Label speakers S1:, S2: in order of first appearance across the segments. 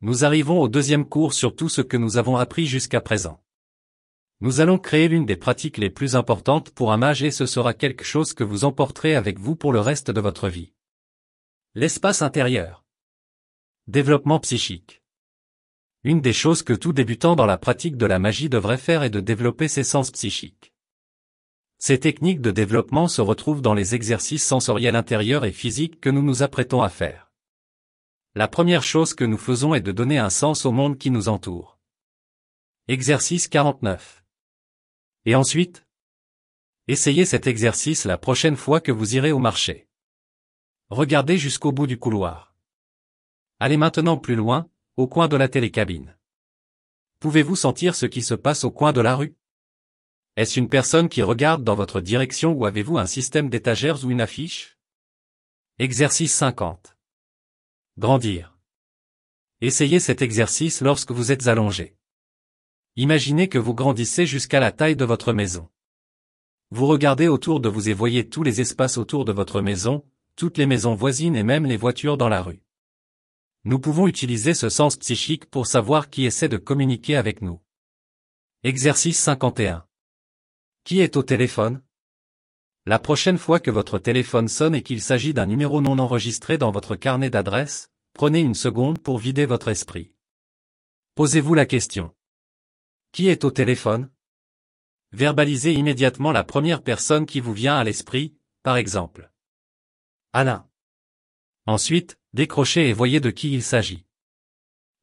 S1: Nous arrivons au deuxième cours sur tout ce que nous avons appris jusqu'à présent. Nous allons créer l'une des pratiques les plus importantes pour un mage et ce sera quelque chose que vous emporterez avec vous pour le reste de votre vie. L'espace intérieur. Développement psychique. Une des choses que tout débutant dans la pratique de la magie devrait faire est de développer ses sens psychiques. Ces techniques de développement se retrouvent dans les exercices sensoriels intérieurs et physiques que nous nous apprêtons à faire la première chose que nous faisons est de donner un sens au monde qui nous entoure. Exercice 49. Et ensuite Essayez cet exercice la prochaine fois que vous irez au marché. Regardez jusqu'au bout du couloir. Allez maintenant plus loin, au coin de la télécabine. Pouvez-vous sentir ce qui se passe au coin de la rue Est-ce une personne qui regarde dans votre direction ou avez-vous un système d'étagères ou une affiche Exercice 50. Grandir. Essayez cet exercice lorsque vous êtes allongé. Imaginez que vous grandissez jusqu'à la taille de votre maison. Vous regardez autour de vous et voyez tous les espaces autour de votre maison, toutes les maisons voisines et même les voitures dans la rue. Nous pouvons utiliser ce sens psychique pour savoir qui essaie de communiquer avec nous. Exercice 51. Qui est au téléphone la prochaine fois que votre téléphone sonne et qu'il s'agit d'un numéro non enregistré dans votre carnet d'adresses, prenez une seconde pour vider votre esprit. Posez-vous la question. Qui est au téléphone Verbalisez immédiatement la première personne qui vous vient à l'esprit, par exemple. Alain. Ensuite, décrochez et voyez de qui il s'agit.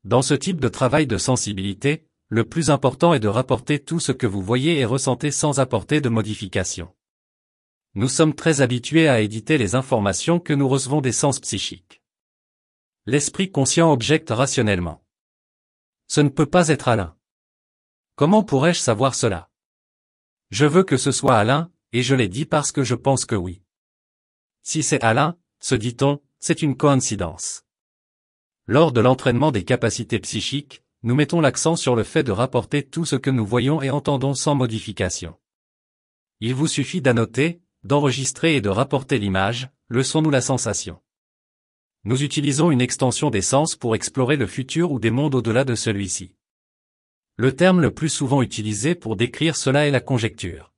S1: Dans ce type de travail de sensibilité, le plus important est de rapporter tout ce que vous voyez et ressentez sans apporter de modification. Nous sommes très habitués à éditer les informations que nous recevons des sens psychiques. L'esprit conscient objecte rationnellement. Ce ne peut pas être Alain. Comment pourrais-je savoir cela Je veux que ce soit Alain, et je l'ai dit parce que je pense que oui. Si c'est Alain, se dit-on, c'est une coïncidence. Lors de l'entraînement des capacités psychiques, nous mettons l'accent sur le fait de rapporter tout ce que nous voyons et entendons sans modification. Il vous suffit d'annoter, d'enregistrer et de rapporter l'image, le son ou la sensation. Nous utilisons une extension des sens pour explorer le futur ou des mondes au-delà de celui-ci. Le terme le plus souvent utilisé pour décrire cela est la conjecture.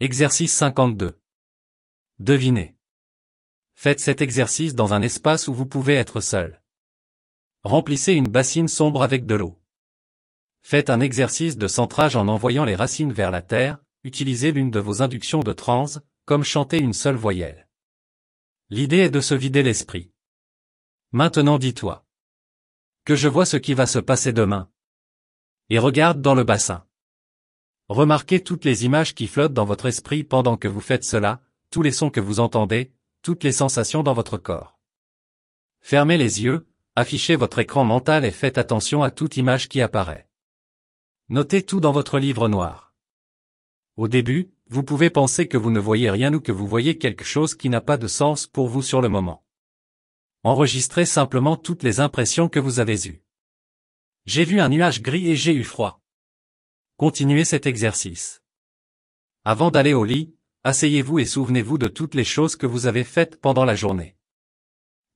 S1: Exercice 52. Devinez. Faites cet exercice dans un espace où vous pouvez être seul. Remplissez une bassine sombre avec de l'eau. Faites un exercice de centrage en envoyant les racines vers la terre, utilisez l'une de vos inductions de transe, comme chanter une seule voyelle. L'idée est de se vider l'esprit. Maintenant dis-toi. Que je vois ce qui va se passer demain. Et regarde dans le bassin. Remarquez toutes les images qui flottent dans votre esprit pendant que vous faites cela, tous les sons que vous entendez, toutes les sensations dans votre corps. Fermez les yeux, affichez votre écran mental et faites attention à toute image qui apparaît. Notez tout dans votre livre noir. Au début, vous pouvez penser que vous ne voyez rien ou que vous voyez quelque chose qui n'a pas de sens pour vous sur le moment. Enregistrez simplement toutes les impressions que vous avez eues. J'ai vu un nuage gris et j'ai eu froid. Continuez cet exercice. Avant d'aller au lit, asseyez-vous et souvenez-vous de toutes les choses que vous avez faites pendant la journée.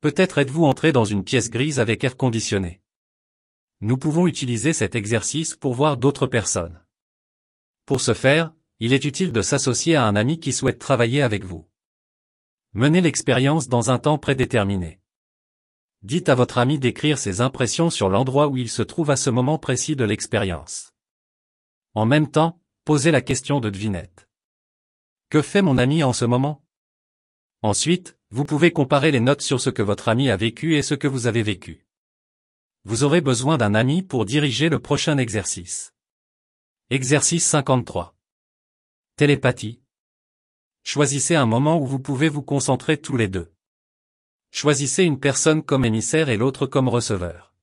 S1: Peut-être êtes-vous entré dans une pièce grise avec air conditionné. Nous pouvons utiliser cet exercice pour voir d'autres personnes. Pour ce faire, il est utile de s'associer à un ami qui souhaite travailler avec vous. Menez l'expérience dans un temps prédéterminé. Dites à votre ami d'écrire ses impressions sur l'endroit où il se trouve à ce moment précis de l'expérience. En même temps, posez la question de devinette. Que fait mon ami en ce moment Ensuite, vous pouvez comparer les notes sur ce que votre ami a vécu et ce que vous avez vécu. Vous aurez besoin d'un ami pour diriger le prochain exercice. Exercice 53. Télépathie. Choisissez un moment où vous pouvez vous concentrer tous les deux. Choisissez une personne comme émissaire et l'autre comme receveur.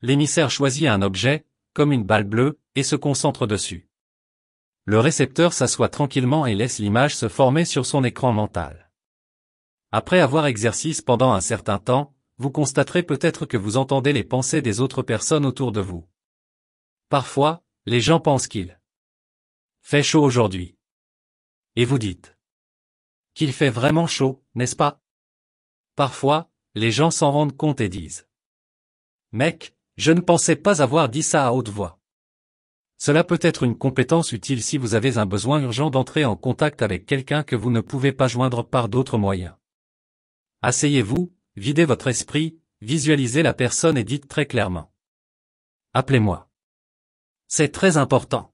S1: L'émissaire choisit un objet, comme une balle bleue, et se concentre dessus. Le récepteur s'assoit tranquillement et laisse l'image se former sur son écran mental. Après avoir exercice pendant un certain temps, vous constaterez peut-être que vous entendez les pensées des autres personnes autour de vous. Parfois, les gens pensent qu'ils fait chaud aujourd'hui. Et vous dites qu'il fait vraiment chaud, n'est-ce pas Parfois, les gens s'en rendent compte et disent Mec, je ne pensais pas avoir dit ça à haute voix. Cela peut être une compétence utile si vous avez un besoin urgent d'entrer en contact avec quelqu'un que vous ne pouvez pas joindre par d'autres moyens. Asseyez-vous, videz votre esprit, visualisez la personne et dites très clairement. Appelez-moi. C'est très important.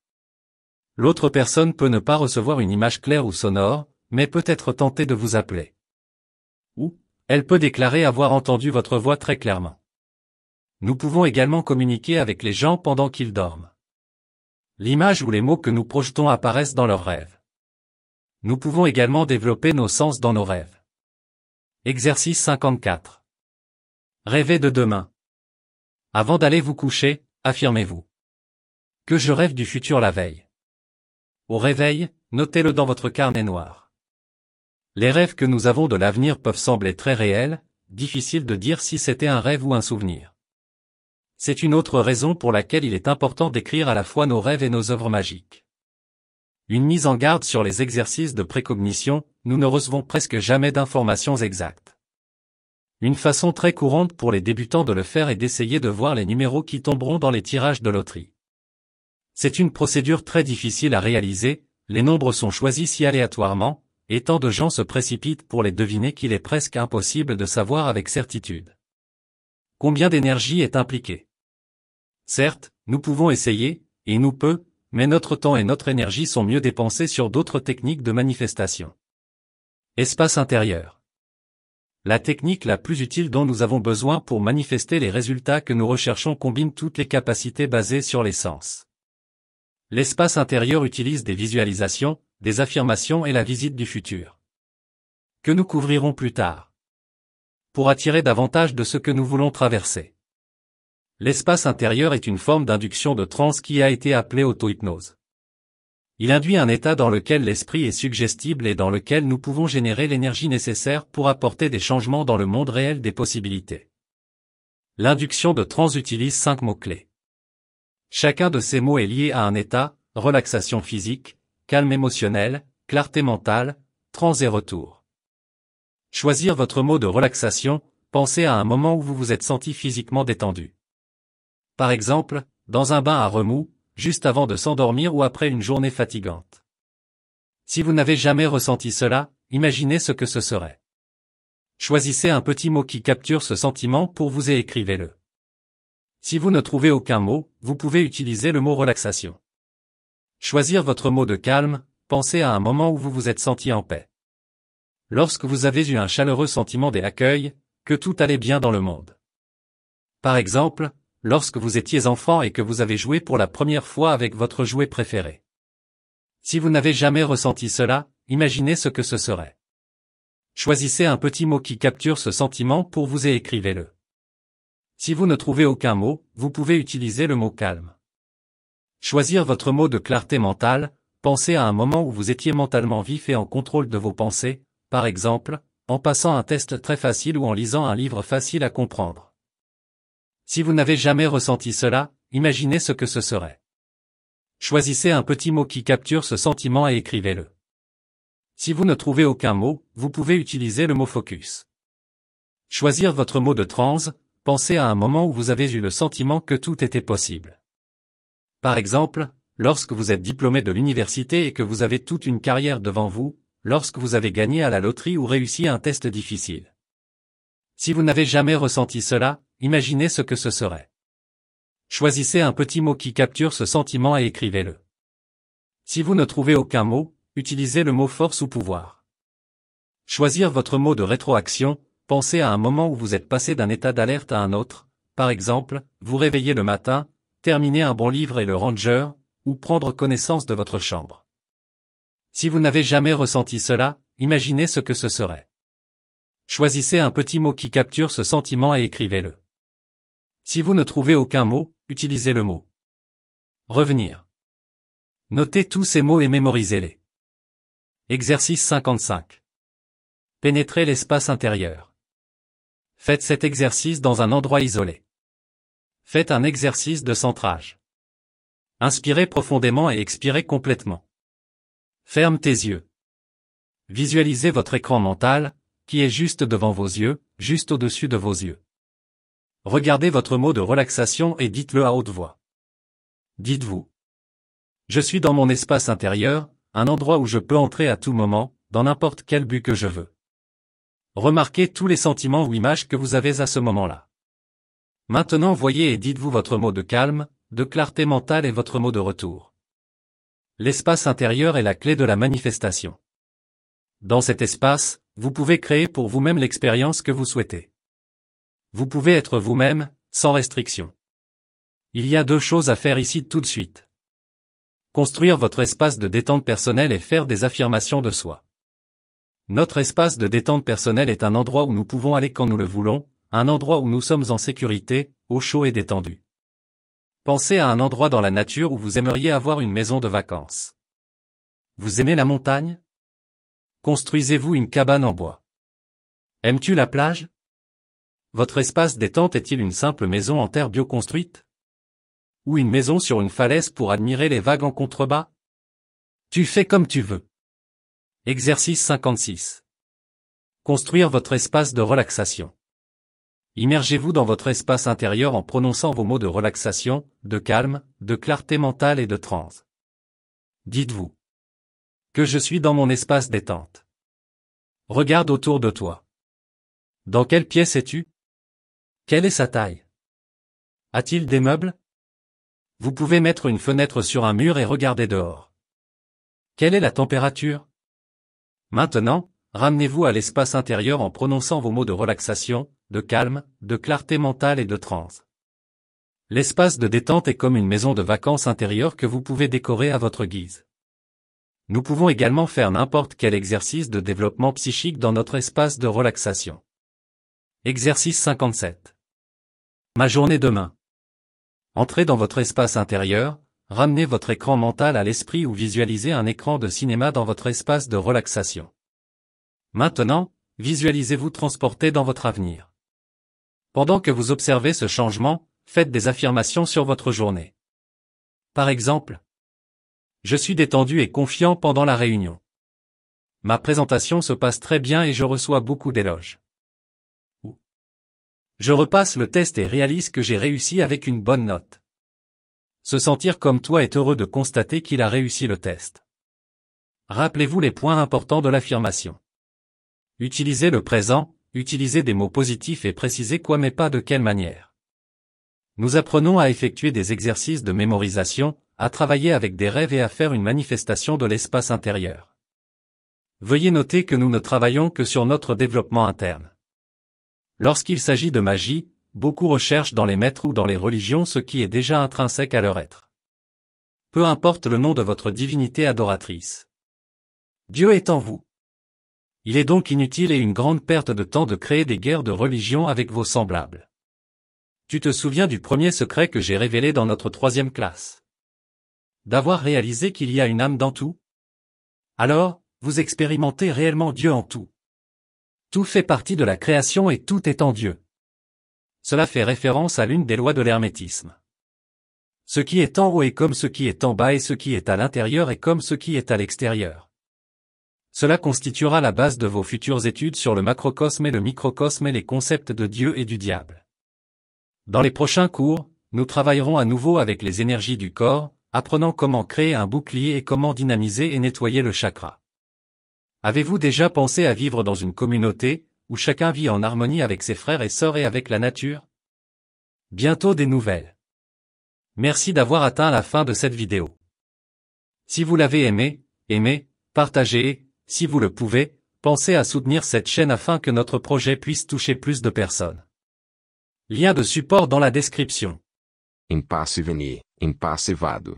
S1: L'autre personne peut ne pas recevoir une image claire ou sonore, mais peut être tentée de vous appeler. Ou, elle peut déclarer avoir entendu votre voix très clairement. Nous pouvons également communiquer avec les gens pendant qu'ils dorment. L'image ou les mots que nous projetons apparaissent dans leurs rêves. Nous pouvons également développer nos sens dans nos rêves. Exercice 54. Rêvez de demain. Avant d'aller vous coucher, affirmez-vous. Que je rêve du futur la veille. Au réveil, notez-le dans votre carnet noir. Les rêves que nous avons de l'avenir peuvent sembler très réels, difficile de dire si c'était un rêve ou un souvenir. C'est une autre raison pour laquelle il est important d'écrire à la fois nos rêves et nos œuvres magiques. Une mise en garde sur les exercices de précognition, nous ne recevons presque jamais d'informations exactes. Une façon très courante pour les débutants de le faire est d'essayer de voir les numéros qui tomberont dans les tirages de loterie. C'est une procédure très difficile à réaliser, les nombres sont choisis si aléatoirement, et tant de gens se précipitent pour les deviner qu'il est presque impossible de savoir avec certitude. Combien d'énergie est impliquée Certes, nous pouvons essayer, et nous peut, mais notre temps et notre énergie sont mieux dépensés sur d'autres techniques de manifestation. Espace intérieur. La technique la plus utile dont nous avons besoin pour manifester les résultats que nous recherchons combine toutes les capacités basées sur les sens. L'espace intérieur utilise des visualisations, des affirmations et la visite du futur. Que nous couvrirons plus tard. Pour attirer davantage de ce que nous voulons traverser. L'espace intérieur est une forme d'induction de transe qui a été appelée auto-hypnose. Il induit un état dans lequel l'esprit est suggestible et dans lequel nous pouvons générer l'énergie nécessaire pour apporter des changements dans le monde réel des possibilités. L'induction de trans utilise cinq mots-clés. Chacun de ces mots est lié à un état, relaxation physique, calme émotionnel, clarté mentale, trans et retour. Choisir votre mot de relaxation, pensez à un moment où vous vous êtes senti physiquement détendu. Par exemple, dans un bain à remous, juste avant de s'endormir ou après une journée fatigante. Si vous n'avez jamais ressenti cela, imaginez ce que ce serait. Choisissez un petit mot qui capture ce sentiment pour vous et écrivez-le. Si vous ne trouvez aucun mot, vous pouvez utiliser le mot relaxation. Choisir votre mot de calme, pensez à un moment où vous vous êtes senti en paix. Lorsque vous avez eu un chaleureux sentiment d'accueil, que tout allait bien dans le monde. Par exemple, lorsque vous étiez enfant et que vous avez joué pour la première fois avec votre jouet préféré. Si vous n'avez jamais ressenti cela, imaginez ce que ce serait. Choisissez un petit mot qui capture ce sentiment pour vous et écrivez-le. Si vous ne trouvez aucun mot, vous pouvez utiliser le mot calme. Choisir votre mot de clarté mentale, pensez à un moment où vous étiez mentalement vif et en contrôle de vos pensées, par exemple, en passant un test très facile ou en lisant un livre facile à comprendre. Si vous n'avez jamais ressenti cela, imaginez ce que ce serait. Choisissez un petit mot qui capture ce sentiment et écrivez-le. Si vous ne trouvez aucun mot, vous pouvez utiliser le mot focus. Choisir votre mot de transe, Pensez à un moment où vous avez eu le sentiment que tout était possible. Par exemple, lorsque vous êtes diplômé de l'université et que vous avez toute une carrière devant vous, lorsque vous avez gagné à la loterie ou réussi un test difficile. Si vous n'avez jamais ressenti cela, imaginez ce que ce serait. Choisissez un petit mot qui capture ce sentiment et écrivez-le. Si vous ne trouvez aucun mot, utilisez le mot force ou pouvoir. Choisir votre mot de rétroaction, Pensez à un moment où vous êtes passé d'un état d'alerte à un autre, par exemple, vous réveillez le matin, terminer un bon livre et le ranger, ou prendre connaissance de votre chambre. Si vous n'avez jamais ressenti cela, imaginez ce que ce serait. Choisissez un petit mot qui capture ce sentiment et écrivez-le. Si vous ne trouvez aucun mot, utilisez le mot. Revenir. Notez tous ces mots et mémorisez-les. Exercice 55. Pénétrez l'espace intérieur. Faites cet exercice dans un endroit isolé. Faites un exercice de centrage. Inspirez profondément et expirez complètement. Ferme tes yeux. Visualisez votre écran mental, qui est juste devant vos yeux, juste au-dessus de vos yeux. Regardez votre mot de relaxation et dites-le à haute voix. Dites-vous. Je suis dans mon espace intérieur, un endroit où je peux entrer à tout moment, dans n'importe quel but que je veux. Remarquez tous les sentiments ou images que vous avez à ce moment-là. Maintenant voyez et dites-vous votre mot de calme, de clarté mentale et votre mot de retour. L'espace intérieur est la clé de la manifestation. Dans cet espace, vous pouvez créer pour vous-même l'expérience que vous souhaitez. Vous pouvez être vous-même, sans restriction. Il y a deux choses à faire ici tout de suite. Construire votre espace de détente personnelle et faire des affirmations de soi. Notre espace de détente personnelle est un endroit où nous pouvons aller quand nous le voulons, un endroit où nous sommes en sécurité, au chaud et détendu. Pensez à un endroit dans la nature où vous aimeriez avoir une maison de vacances. Vous aimez la montagne Construisez-vous une cabane en bois. Aimes-tu la plage Votre espace détente est-il une simple maison en terre bioconstruite Ou une maison sur une falaise pour admirer les vagues en contrebas Tu fais comme tu veux. Exercice 56. Construire votre espace de relaxation. Immergez-vous dans votre espace intérieur en prononçant vos mots de relaxation, de calme, de clarté mentale et de transe. Dites-vous que je suis dans mon espace détente. Regarde autour de toi. Dans quelle pièce es-tu Quelle est sa taille A-t-il des meubles Vous pouvez mettre une fenêtre sur un mur et regarder dehors. Quelle est la température Maintenant, ramenez-vous à l'espace intérieur en prononçant vos mots de relaxation, de calme, de clarté mentale et de transe. L'espace de détente est comme une maison de vacances intérieure que vous pouvez décorer à votre guise. Nous pouvons également faire n'importe quel exercice de développement psychique dans notre espace de relaxation. Exercice 57. Ma journée demain. Entrez dans votre espace intérieur, Ramenez votre écran mental à l'esprit ou visualisez un écran de cinéma dans votre espace de relaxation. Maintenant, visualisez-vous transporté dans votre avenir. Pendant que vous observez ce changement, faites des affirmations sur votre journée. Par exemple, je suis détendu et confiant pendant la réunion. Ma présentation se passe très bien et je reçois beaucoup d'éloges. Je repasse le test et réalise que j'ai réussi avec une bonne note. Se sentir comme toi est heureux de constater qu'il a réussi le test. Rappelez-vous les points importants de l'affirmation. Utilisez le présent, utilisez des mots positifs et précisez quoi mais pas de quelle manière. Nous apprenons à effectuer des exercices de mémorisation, à travailler avec des rêves et à faire une manifestation de l'espace intérieur. Veuillez noter que nous ne travaillons que sur notre développement interne. Lorsqu'il s'agit de magie, Beaucoup recherchent dans les maîtres ou dans les religions ce qui est déjà intrinsèque à leur être. Peu importe le nom de votre divinité adoratrice. Dieu est en vous. Il est donc inutile et une grande perte de temps de créer des guerres de religion avec vos semblables. Tu te souviens du premier secret que j'ai révélé dans notre troisième classe. D'avoir réalisé qu'il y a une âme dans tout. Alors, vous expérimentez réellement Dieu en tout. Tout fait partie de la création et tout est en Dieu. Cela fait référence à l'une des lois de l'hermétisme. Ce qui est en haut est comme ce qui est en bas et ce qui est à l'intérieur est comme ce qui est à l'extérieur. Cela constituera la base de vos futures études sur le macrocosme et le microcosme et les concepts de Dieu et du diable. Dans les prochains cours, nous travaillerons à nouveau avec les énergies du corps, apprenant comment créer un bouclier et comment dynamiser et nettoyer le chakra. Avez-vous déjà pensé à vivre dans une communauté, où chacun vit en harmonie avec ses frères et sœurs et avec la nature Bientôt des nouvelles. Merci d'avoir atteint la fin de cette vidéo. Si vous l'avez aimé, aimez, partagez et, si vous le pouvez, pensez à soutenir cette chaîne afin que notre projet puisse toucher plus de personnes. Lien de support dans la description. Impasse um venir, um passe-vado.